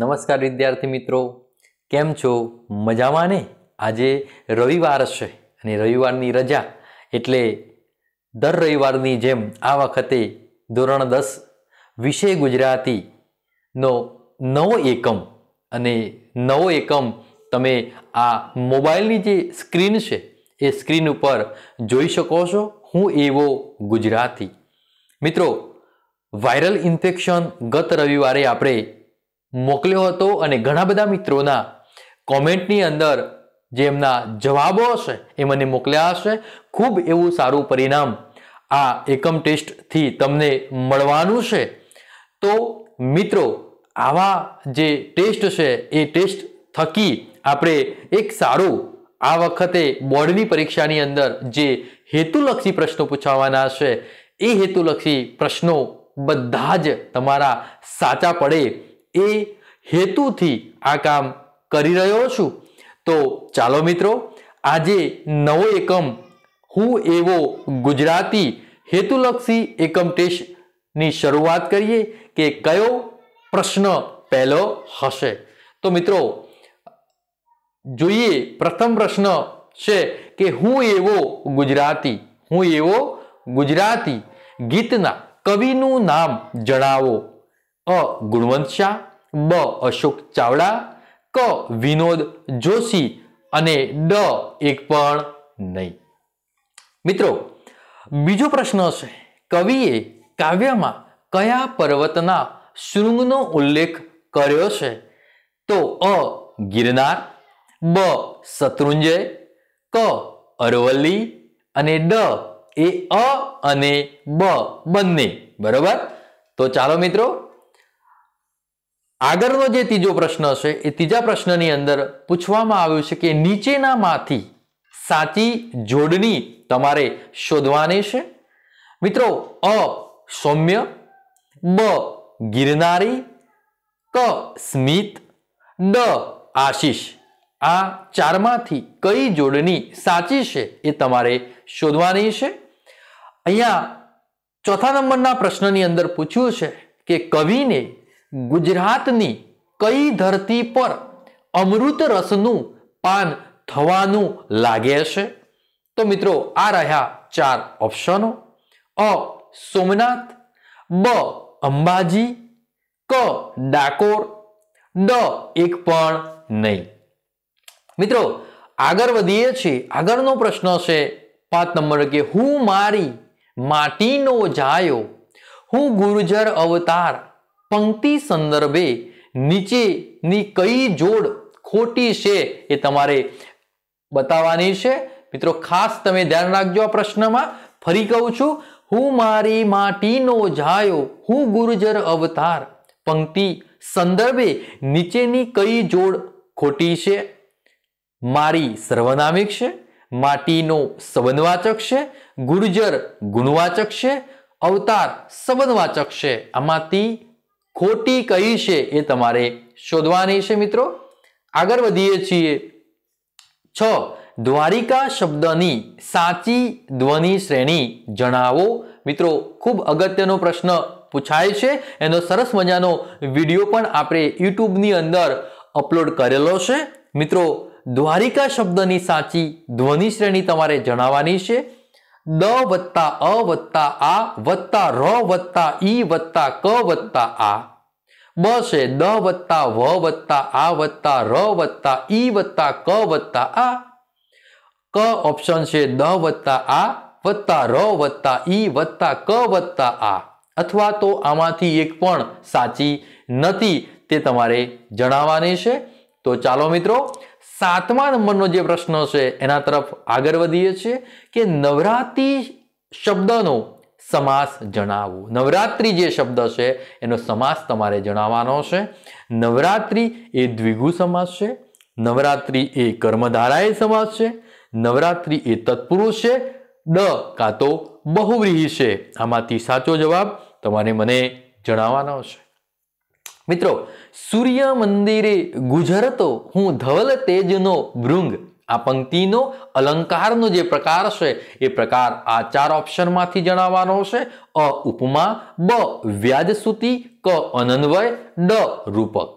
નમસ્કાર વિદ્યાર્થી મિત્રો કેમ છો મજામાં ને આજે રવિવાર છે અને રવિવારની રજા એટલે દર રવિવારની જેમ આ વખતે ધોરણ દસ વિષય ગુજરાતીનો નવો એકમ અને નવો એકમ તમે આ મોબાઈલની જે સ્ક્રીન છે એ સ્ક્રીન ઉપર જોઈ શકો છો હું એવો ગુજરાતી મિત્રો વાયરલ ઇન્ફેક્શન ગત રવિવારે આપણે મોકલ્યો હતો અને ઘણા બધા મિત્રોના કોમેન્ટની અંદર જે એમના જવાબો હશે એ મને મોકલ્યા હશે ખૂબ એવું સારું પરિણામ આ એકમ ટેસ્ટથી તમને મળવાનું છે તો મિત્રો આવા જે ટેસ્ટ છે એ ટેસ્ટ થકી આપણે એક સારું આ વખતે બોર્ડની પરીક્ષાની અંદર જે હેતુલક્ષી પ્રશ્નો પૂછાવાના છે એ હેતુલક્ષી પ્રશ્નો બધા જ તમારા સાચા પડે એ હેતુથી આ કામ કરી રહ્યો છું તો ચાલો મિત્રો આજે નવો એકમ હું એવો ગુજરાતી હેતુલક્ષી એકમ ટેસ્ટની શરૂઆત કરીએ કે કયો પ્રશ્ન પહેલો હશે તો મિત્રો જોઈએ પ્રથમ પ્રશ્ન છે કે હું એવો ગુજરાતી હું એવો ગુજરાતી ગીતના કવિનું નામ જણાવો અ ગુણવંત શાહ બ અશોક ચાવડા ક વિનોદ જોશી અને ડ એક પણ નહીં મિત્રો બીજો પ્રશ્ન છે કવિએ કાવ્યમાં કયા પર્વતના શૃંગનો ઉલ્લેખ કર્યો છે તો અ ગિરનાર બ શત્રુંજય ક અરવલ્લી અને ડ એ અ અને બ બંને બરોબર તો ચાલો મિત્રો આગળનો જે ત્રીજો પ્રશ્ન છે એ ત્રીજા પ્રશ્નની અંદર પૂછવામાં આવ્યું છે કે નીચેનામાંથી સાચી જોડણી તમારે શોધવાની છે મિત્રો અ સૌમ્ય બ ગિરનારી ક સ્મિત ડ આશીષ આ ચારમાંથી કઈ જોડણી સાચી છે એ તમારે શોધવાની છે અહીંયા ચોથા નંબરના પ્રશ્નની અંદર પૂછ્યું છે કે કવિને ગુજરાતની કઈ ધરતી પર અમૃત રસનું પાન થવાનું લાગે છે તો મિત્રો આ રહ્યા ચાર ઓપ્શનો અ સોમનાથ બ અંબાજી ક ડાકોર ડ એક પણ નહીં મિત્રો આગળ વધીએ છીએ આગળનો પ્રશ્ન છે પાંચ નંબર કે હું મારી માટીનો જાયો હું ગુર્જર અવતાર પંક્તિ સંદર્ભે નીચેની કઈ જોડ ખોટી છે એ તમારે બતાવવાની છે મિત્રો ખાસ તમે ધ્યાન રાખજો આ પ્રશ્નમાં ફરી કહું છું હું મારી માટીનો જાયો હું ગુર્જર અવતાર પંક્તિ સંદર્ભે નીચેની કઈ જોડ ખોટી છે મારી સર્વનામિક છે માટીનો સંબંધવાચક છે ગુર્જર ગુણવાચક છે અવતાર સંબંધવાચક છે આમાંથી ખોટી કઈ છે એ તમારે શોધવાની છે મિત્રો આગળ વધીએ છીએ છ દ્વારિકા શબ્દની સાચી ધ્વનિ શ્રેણી જણાવો મિત્રો ખૂબ અગત્યનો પ્રશ્ન પૂછાય છે એનો સરસ મજાનો વિડીયો પણ આપણે યુટ્યુબની અંદર અપલોડ કરેલો છે મિત્રો દ્વારિકા શબ્દની સાચી ધ્વનિ શ્રેણી તમારે જણાવવાની છે દ વત્તા અ વત્તા આ વત્તા ર વત્તા ઈ વત્તા ક વત્તા આ બ છે દ વત્તા વ વત્તા આ વત્તા ર વત્તા ઈ વત્તા ક વત્તા આ ક ઓપ્શન છે દ વત્તા આ વત્તા ર વત્તા ઈ વત્તા ક વત્તા આ અથવા તો આમાંથી એક પણ સાચી નથી તે તમારે જણાવવાની છે તો ચાલો મિત્રો સાતમા નંબરનો જે પ્રશ્ન છે એના તરફ આગળ વધીએ છીએ કે નવરાત્રિ શબ્દનો સમાસ જણાવો નવરાત્રિ જે શબ્દ છે એનો સમાસ તમારે જણાવવાનો છે નવરાત્રિ એ દ્વિગુ સમાસ છે નવરાત્રિ એ કર્મધારાય સમાસ છે નવરાત્રિ એ તત્પુરુષ છે ડ કાં તો બહુવ્રીહી છે આમાંથી સાચો જવાબ તમારે મને જણાવવાનો છે મિત્રો સૂર્ય મંદિરે ગુજરતો હું ધવલ તેજનો ભૃંગ આ પંક્તિનો અલંકારનો જે પ્રકાર છે એ પ્રકાર આ ચાર ઓપ્શનમાંથી જણાવવાનો છે અ ઉપમા બ વ્યાજસુતિ ક અનન્વય ડ રૂપક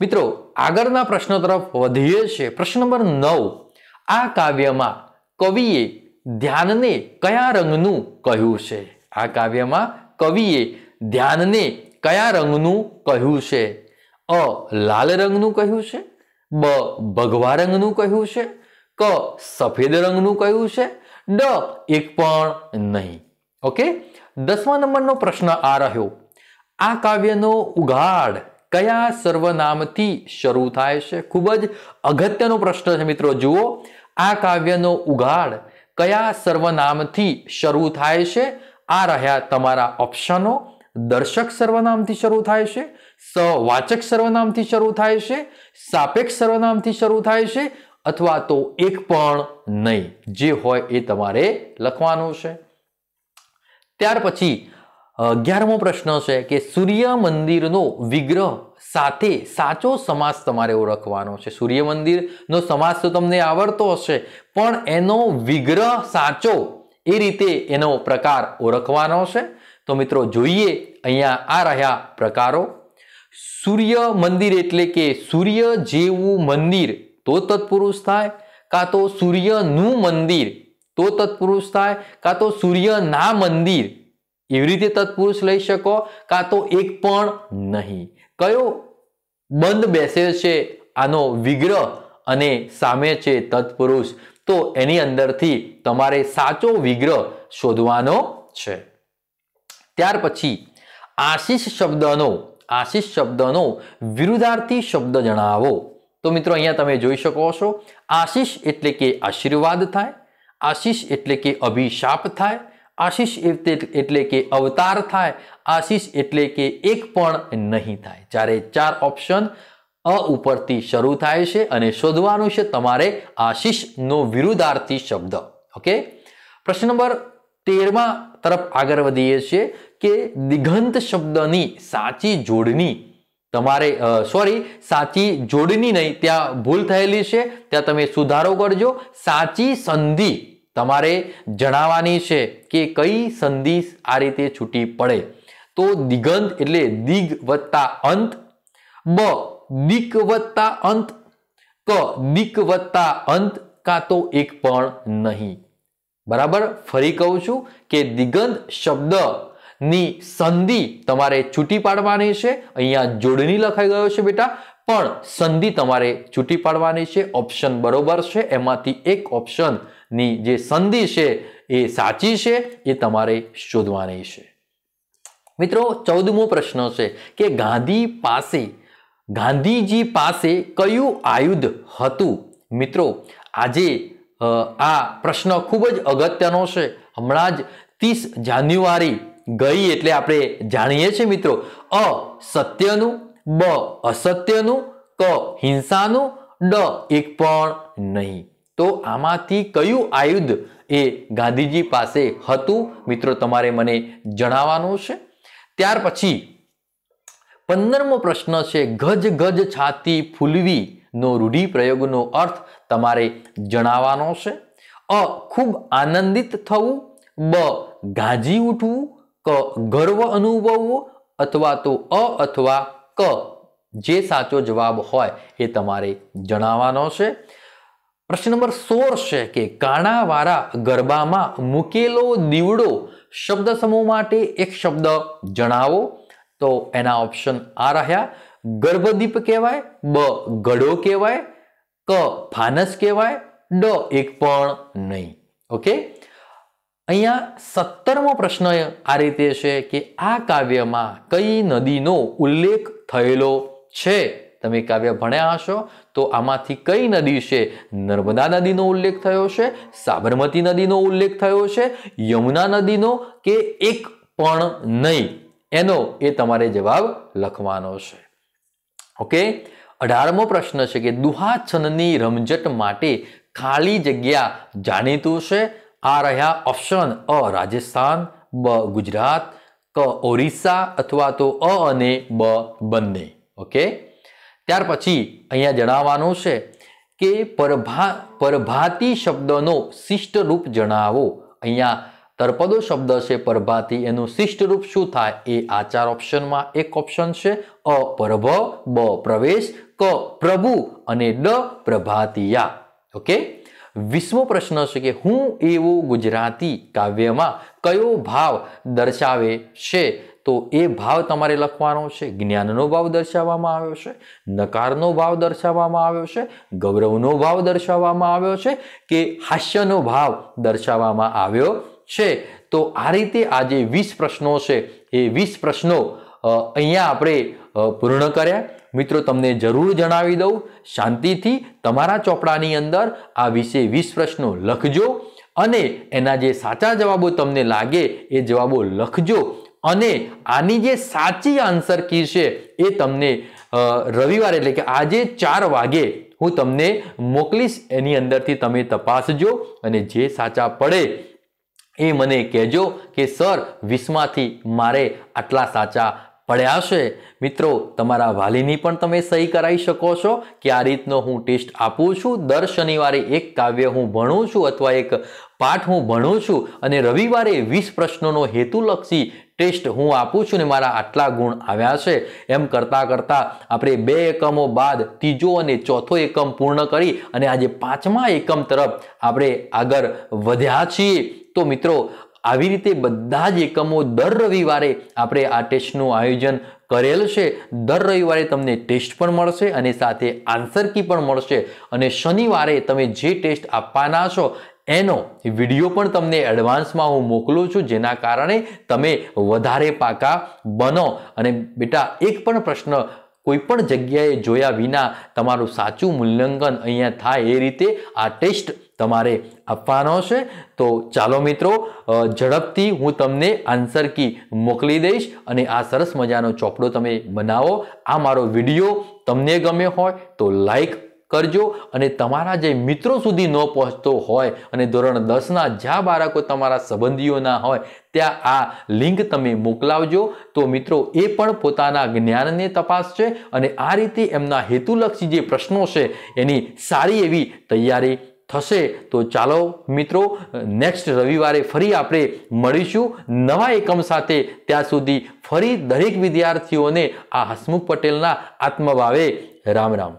મિત્રો આગળના પ્રશ્ન તરફ વધીએ છે પ્રશ્ન નંબર નવ આ કાવ્યમાં કવિએ ધ્યાનને કયા રંગનું કહ્યું છે આ કાવ્યમાં કવિએ ધ્યાનને કયા રંગનું કહ્યું છે અ લાલ રંગનું કહ્યું છે બ ભગવા રંગનું કહ્યું છે ક સફેદ રંગનું કહ્યું છે ડ એક પણ નહીં ઓકે દસમા નંબરનો પ્રશ્ન આ રહ્યો આ કાવ્યનો ઉઘાડ કયા સર્વનામથી શરૂ થાય છે ખૂબ જ અગત્યનો પ્રશ્ન છે મિત્રો જુઓ આ કાવ્યનો ઉઘાડ કયા સર્વનામથી શરૂ થાય છે આ રહ્યા તમારા ઓપ્શનો દર્શક સર્વનામથી શરૂ થાય છે સ વાચક સર્વનામથી શરૂ થાય છે સાપેક્ષ સર્વનામથી શરૂ થાય છે અથવા તો એક પણ નહીં જે હોય એ તમારે લખવાનું છે ત્યાર પછી અગિયારમો પ્રશ્ન છે કે સૂર્ય મંદિરનો વિગ્રહ સાથે સાચો સમાસ તમારે ઓળખવાનો છે સૂર્ય મંદિરનો સમાસ તો તમને આવડતો હશે પણ એનો વિગ્રહ સાચો એ રીતે એનો પ્રકાર ઓળખવાનો છે તો મિત્રો જોઈએ અહીંયા આ રહ્યા પ્રકારો સૂર્ય મંદિર એટલે કે સૂર્ય જેવું મંદિર તો તત્પુરુષ થાય કાં તો સૂર્યનું મંદિર તો તત્પુરુષ થાય કાં તો સૂર્યના મંદિર એવી રીતે તત્પુરુષ લઈ શકો કાં તો એક પણ નહીં કયો બંધ બેસે છે આનો વિગ્રહ અને સામે છે તત્પુરુષ તો એની અંદરથી તમારે સાચો વિગ્રહ શોધવાનો છે ત્યાર પછી આશીષ શબ્દનો આશીષ શબ્દનો વિરુદ્ધાર્થી શબ્દ જણાવો તો મિત્રો અહીંયા તમે જોઈ શકો છો આશીષ એટલે કે આશીર્વાદ થાય આશીષ એટલે કે અભિશાપ થાય આશીષ એટલે કે અવતાર થાય આશીષ એટલે કે એક પણ નહીં થાય જ્યારે ચાર ઓપ્શન અ ઉપરથી શરૂ થાય છે અને શોધવાનું છે તમારે આશીષનો વિરુદ્ધાર્થી શબ્દ ઓકે પ્રશ્ન નંબર તેરમાં તરફ આગળ વધીએ છીએ કે દિગંત શબ્દની સાચી જોડણી તમારે સોરી સાચી જોડણી નહીં ત્યાં ભૂલ થયેલી છે ત્યાં તમે સુધારો કરજો સાચી સંધિ તમારે જણાવવાની છે કે કઈ સંધિ આ રીતે છૂટી પડે તો દિગંત એટલે દિગ વત્તા અંત બ દિક વત્તા અંત ક દિક વત્તા અંત કાં તો એક પણ નહીં બરાબર ફરી કહું છું કે દિગંત શબ્દ ની સંધિ તમારે છૂટી પાડવાની છે અહીંયા જોડણી લખાઈ ગયો છે બેટા પણ સંધિ તમારે છૂટી પાડવાની છે ઓપ્શન બરોબર છે એમાંથી એક ઓપ્શનની જે સંધિ છે એ સાચી છે એ તમારે શોધવાની છે મિત્રો ચૌદમો પ્રશ્ન છે કે ગાંધી પાસે ગાંધીજી પાસે કયું આયુધ હતું મિત્રો આજે આ પ્રશ્ન ખૂબ જ અગત્યનો છે હમણાં જ ત્રીસ જાન્યુઆરી ગઈ એટલે આપણે જાણીએ છીએ મિત્રો અ સત્યનું બ અસત્યનું ક હિંસાનું ડ એક પણ નહીં તો આમાંથી કયું આયુધ એ ગાંધીજી પાસે હતું મિત્રો તમારે મને જણાવવાનું છે ત્યાર પછી પંદરમો પ્રશ્ન છે ગજ ગજ છાતી ફૂલવી નો રૂઢિપ્રયોગનો અર્થ તમારે જણાવવાનો છે અ ખૂબ આનંદિત થવું બ ગાજી ઉઠવું ક ગર્વ અનુભવવો અથવા તો અ અથવા ક જે સાચો જવાબ હોય એ તમારે જણાવવાનો છે પ્રશ્ન નંબર સોળ છે કે કાણાવાળા ગરબામાં મૂકેલો દીવડો શબ્દ સમૂહ માટે એક શબ્દ જણાવો તો એના ઓપ્શન આ રહ્યા ગર્ભદીપ કહેવાય બ ગડો કહેવાય ક ફાનસ કહેવાય ડ એક પણ નહીં ઓકે અહીંયા સત્તરમો પ્રશ્ન આ રીતે છે કે આ કાવ્યમાં કઈ નદીનો ઉલ્લેખ થયેલો છે તમે કાવ્ય ભણ્યા હશો તો આમાંથી કઈ નદી છે નર્મદા નદીનો ઉલ્લેખ થયો છે સાબરમતી નદીનો ઉલ્લેખ થયો છે યમુના નદીનો કે એક પણ નહીં એનો એ તમારે જવાબ લખવાનો છે ઓકે અઢારમો પ્રશ્ન છે કે દુહા રમઝટ માટે ખાલી જગ્યા જાણીતું છે આ રહ્યા ઓપ્શન અ રાજસ્થાન બ ગુજરાત ક ઓરિસ્સા અથવા તો અ અને બ બંને ઓકે ત્યાર પછી અહીંયા જણાવવાનું છે કે પરભા પરભાતી શબ્દનો શિષ્ટ રૂપ જણાવો અહીંયા તરપદો શબ્દ છે પરભાતી એનું શિષ્ટ રૂપ શું થાય એ આ ચાર ઓપ્શનમાં એક ઓપ્શન છે અ પરભ બ પ્રવેશ ક પ્રભુ અને ડ પ્રભાતિયા ઓકે વીસમો પ્રશ્ન છે કે હું એવો ગુજરાતી કાવ્યમાં કયો ભાવ દર્શાવે છે તો એ ભાવ તમારે લખવાનો છે જ્ઞાનનો ભાવ દર્શાવવામાં આવ્યો છે નકારનો ભાવ દર્શાવવામાં આવ્યો છે ગૌરવનો ભાવ દર્શાવવામાં આવ્યો છે કે હાસ્યનો ભાવ દર્શાવવામાં આવ્યો છે તો આ રીતે આજે વીસ પ્રશ્નો છે એ વીસ પ્રશ્નો અહીંયા આપણે પૂર્ણ કર્યા મિત્રો તમને જરૂર જણાવી દઉં શાંતિથી તમારા ચોપડાની અંદર આ વિશે વીસ પ્રશ્નો લખજો અને એના જે સાચા જવાબો તમને લાગે એ જવાબો લખજો અને આની જે સાચી આન્સર કી છે એ તમને રવિવારે એટલે કે આજે ચાર વાગે હું તમને મોકલીશ એની અંદરથી તમે તપાસજો અને જે સાચા પડે એ મને કહેજો કે સર વીસમાંથી મારે આટલા સાચા પડ્યા છે મિત્રો તમારા વાલીની પણ તમે સહી કરાવી શકો છો કે આ રીતનો હું ટેસ્ટ આપું છું દર શનિવારે એક કાવ્ય હું ભણું છું અથવા એક પાઠ હું ભણું છું અને રવિવારે વીસ પ્રશ્નોનો હેતુલક્ષી ટેસ્ટ હું આપું છું ને મારા આટલા ગુણ આવ્યા છે એમ કરતાં કરતાં આપણે બે એકમો બાદ ત્રીજો અને ચોથો એકમ પૂર્ણ કરી અને આજે પાંચમા એકમ તરફ આપણે આગળ વધ્યા છીએ તો મિત્રો આવી રીતે બધા જ એકમો દર રવિવારે આપણે આ ટેસ્ટનું આયોજન કરેલ છે દર રવિવારે તમને ટેસ્ટ પણ મળશે અને સાથે આન્સર કી પણ મળશે અને શનિવારે તમે જે ટેસ્ટ આપવાના છો એનો વિડીયો પણ તમને એડવાન્સમાં હું મોકલું છું જેના કારણે તમે વધારે પાકા બનો અને બેટા એક પણ પ્રશ્ન કોઈપણ જગ્યાએ જોયા વિના તમારું સાચું મૂલ્યાંકન અહીંયા થાય એ રીતે આ ટેસ્ટ તમારે આપવાનો છે તો ચાલો મિત્રો ઝડપથી હું તમને આન્સર કી મોકલી દઈશ અને આ સરસ મજાનો ચોપડો તમે બનાવો આ મારો વિડીયો તમને ગમે હોય તો લાઈક કરજો અને તમારા જે મિત્રો સુધી ન પહોંચતો હોય અને ધોરણ દસના જ્યાં બાળકો તમારા સંબંધીઓના હોય ત્યાં આ લિંક તમે મોકલાવજો તો મિત્રો એ પણ પોતાના જ્ઞાનને તપાસશે અને આ રીતે એમના હેતુલક્ષી જે પ્રશ્નો છે એની સારી એવી તૈયારી થશે તો ચાલો મિત્રો નેક્સ્ટ રવિવારે ફરી આપણે મળીશું નવા એકમ સાથે ત્યાં સુધી ફરી દરેક વિદ્યાર્થીઓને આ હસમુખ પટેલના આત્મભાવે રામ રામ